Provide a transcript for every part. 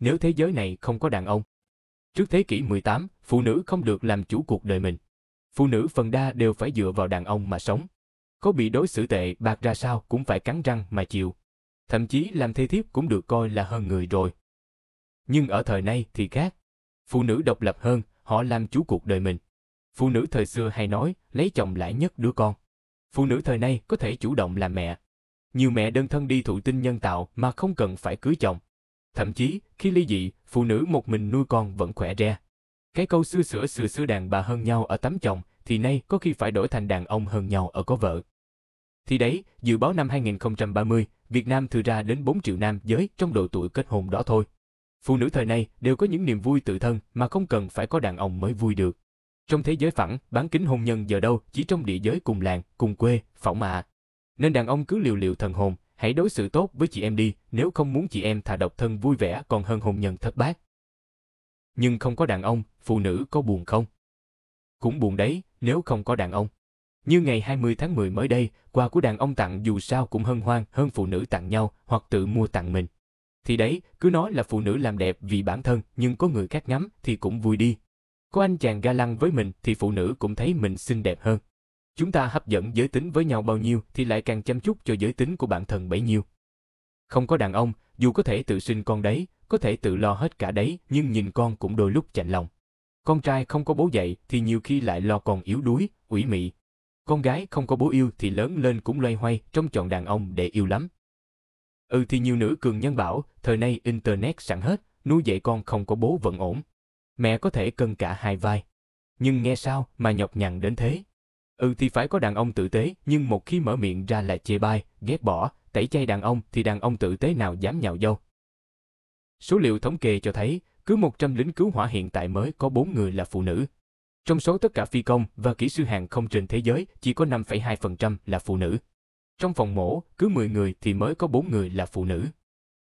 nếu thế giới này không có đàn ông. Trước thế kỷ 18, phụ nữ không được làm chủ cuộc đời mình. Phụ nữ phần đa đều phải dựa vào đàn ông mà sống. Có bị đối xử tệ bạc ra sao cũng phải cắn răng mà chịu. Thậm chí làm thê thiếp cũng được coi là hơn người rồi. Nhưng ở thời nay thì khác. Phụ nữ độc lập hơn, họ làm chủ cuộc đời mình. Phụ nữ thời xưa hay nói, lấy chồng lãi nhất đứa con. Phụ nữ thời nay có thể chủ động làm mẹ. Nhiều mẹ đơn thân đi thụ tinh nhân tạo mà không cần phải cưới chồng. Thậm chí, khi ly dị, phụ nữ một mình nuôi con vẫn khỏe re. Cái câu xưa sửa sửa xưa đàn bà hơn nhau ở tấm chồng, thì nay có khi phải đổi thành đàn ông hơn nhau ở có vợ. Thì đấy, dự báo năm 2030, Việt Nam thừa ra đến 4 triệu nam giới trong độ tuổi kết hôn đó thôi. Phụ nữ thời nay đều có những niềm vui tự thân mà không cần phải có đàn ông mới vui được. Trong thế giới phẳng, bán kính hôn nhân giờ đâu chỉ trong địa giới cùng làng, cùng quê, phỏng mạ. À. Nên đàn ông cứ liều liều thần hồn, hãy đối xử tốt với chị em đi, nếu không muốn chị em thà độc thân vui vẻ còn hơn hôn nhân thất bát. Nhưng không có đàn ông, phụ nữ có buồn không? Cũng buồn đấy, nếu không có đàn ông. Như ngày 20 tháng 10 mới đây, quà của đàn ông tặng dù sao cũng hân hoan hơn phụ nữ tặng nhau hoặc tự mua tặng mình. Thì đấy, cứ nói là phụ nữ làm đẹp vì bản thân nhưng có người khác ngắm thì cũng vui đi. Có anh chàng ga lăng với mình thì phụ nữ cũng thấy mình xinh đẹp hơn. Chúng ta hấp dẫn giới tính với nhau bao nhiêu thì lại càng chăm chút cho giới tính của bản thân bấy nhiêu. Không có đàn ông, dù có thể tự sinh con đấy, có thể tự lo hết cả đấy, nhưng nhìn con cũng đôi lúc chạnh lòng. Con trai không có bố dạy thì nhiều khi lại lo con yếu đuối, ủy mị. Con gái không có bố yêu thì lớn lên cũng loay hoay trong chọn đàn ông để yêu lắm. Ừ thì nhiều nữ cường nhân bảo, thời nay Internet sẵn hết, nuôi dạy con không có bố vẫn ổn. Mẹ có thể cân cả hai vai. Nhưng nghe sao mà nhọc nhằn đến thế? Ừ thì phải có đàn ông tử tế, nhưng một khi mở miệng ra là chê bai, ghét bỏ, tẩy chay đàn ông thì đàn ông tử tế nào dám nhào dâu. Số liệu thống kê cho thấy, cứ 100 lính cứu hỏa hiện tại mới có 4 người là phụ nữ. Trong số tất cả phi công và kỹ sư hàng không trên thế giới, chỉ có 5,2% là phụ nữ. Trong phòng mổ, cứ 10 người thì mới có 4 người là phụ nữ.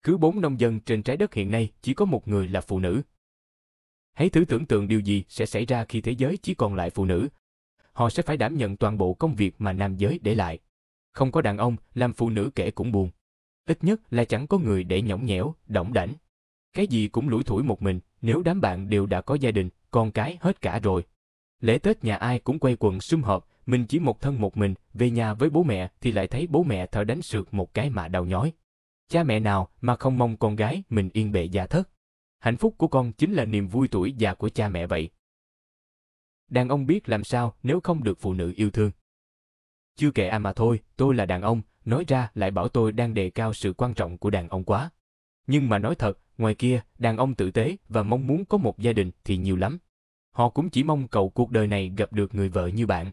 Cứ 4 nông dân trên trái đất hiện nay chỉ có một người là phụ nữ. Hãy thử tưởng tượng điều gì sẽ xảy ra khi thế giới chỉ còn lại phụ nữ, họ sẽ phải đảm nhận toàn bộ công việc mà nam giới để lại. Không có đàn ông, làm phụ nữ kể cũng buồn. Ít nhất là chẳng có người để nhõng nhẽo, động đảnh. Cái gì cũng lủi thủi một mình, nếu đám bạn đều đã có gia đình, con cái hết cả rồi. Lễ Tết nhà ai cũng quay quần sum họp, mình chỉ một thân một mình, về nhà với bố mẹ thì lại thấy bố mẹ thở đánh sượt một cái mà đau nhói. Cha mẹ nào mà không mong con gái mình yên bệ gia thất. Hạnh phúc của con chính là niềm vui tuổi già của cha mẹ vậy đàn ông biết làm sao nếu không được phụ nữ yêu thương. Chưa kể à mà thôi, tôi là đàn ông, nói ra lại bảo tôi đang đề cao sự quan trọng của đàn ông quá. Nhưng mà nói thật, ngoài kia, đàn ông tử tế và mong muốn có một gia đình thì nhiều lắm. Họ cũng chỉ mong cầu cuộc đời này gặp được người vợ như bạn.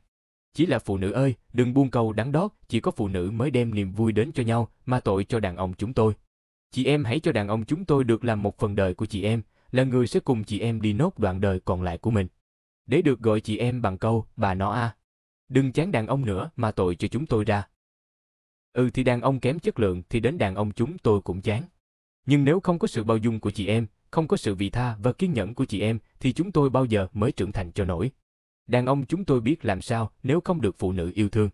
Chỉ là phụ nữ ơi, đừng buông câu đắng đót, chỉ có phụ nữ mới đem niềm vui đến cho nhau, mà tội cho đàn ông chúng tôi. Chị em hãy cho đàn ông chúng tôi được làm một phần đời của chị em, là người sẽ cùng chị em đi nốt đoạn đời còn lại của mình để được gọi chị em bằng câu bà nó a. Đừng chán đàn ông nữa mà tội cho chúng tôi ra. Ừ thì đàn ông kém chất lượng thì đến đàn ông chúng tôi cũng chán. Nhưng nếu không có sự bao dung của chị em, không có sự vị tha và kiên nhẫn của chị em thì chúng tôi bao giờ mới trưởng thành cho nổi. Đàn ông chúng tôi biết làm sao nếu không được phụ nữ yêu thương.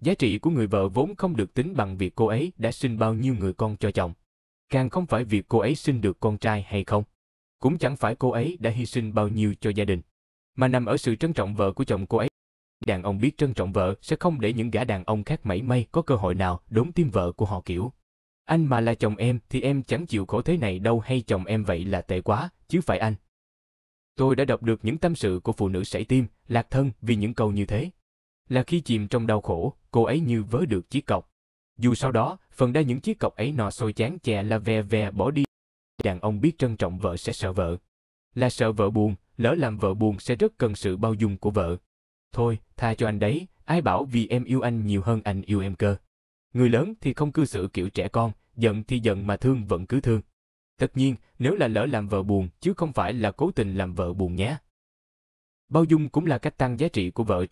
Giá trị của người vợ vốn không được tính bằng việc cô ấy đã sinh bao nhiêu người con cho chồng. Càng không phải việc cô ấy sinh được con trai hay không. Cũng chẳng phải cô ấy đã hy sinh bao nhiêu cho gia đình mà nằm ở sự trân trọng vợ của chồng cô ấy. Đàn ông biết trân trọng vợ sẽ không để những gã đàn ông khác mảy may có cơ hội nào đốn tim vợ của họ kiểu. Anh mà là chồng em thì em chẳng chịu khổ thế này đâu hay chồng em vậy là tệ quá, chứ phải anh. Tôi đã đọc được những tâm sự của phụ nữ sảy tim, lạc thân vì những câu như thế. Là khi chìm trong đau khổ, cô ấy như vớ được chiếc cọc. Dù sau đó, phần đa những chiếc cọc ấy nọ sôi chán chè là ve ve bỏ đi. Đàn ông biết trân trọng vợ sẽ sợ vợ. Là sợ vợ buồn, lỡ làm vợ buồn sẽ rất cần sự bao dung của vợ. Thôi, tha cho anh đấy, ai bảo vì em yêu anh nhiều hơn anh yêu em cơ. Người lớn thì không cư xử kiểu trẻ con, giận thì giận mà thương vẫn cứ thương. Tất nhiên, nếu là lỡ làm vợ buồn chứ không phải là cố tình làm vợ buồn nhé. Bao dung cũng là cách tăng giá trị của vợ.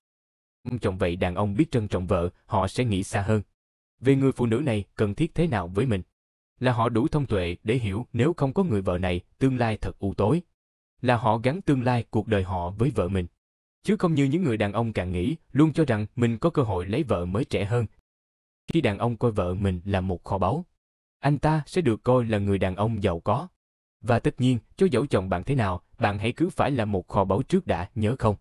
Chồng vậy đàn ông biết trân trọng vợ, họ sẽ nghĩ xa hơn. Về người phụ nữ này cần thiết thế nào với mình? Là họ đủ thông tuệ để hiểu nếu không có người vợ này, tương lai thật u tối là họ gắn tương lai cuộc đời họ với vợ mình. Chứ không như những người đàn ông càng nghĩ, luôn cho rằng mình có cơ hội lấy vợ mới trẻ hơn. Khi đàn ông coi vợ mình là một kho báu, anh ta sẽ được coi là người đàn ông giàu có. Và tất nhiên, cho dẫu chồng bạn thế nào, bạn hãy cứ phải là một kho báu trước đã, nhớ không?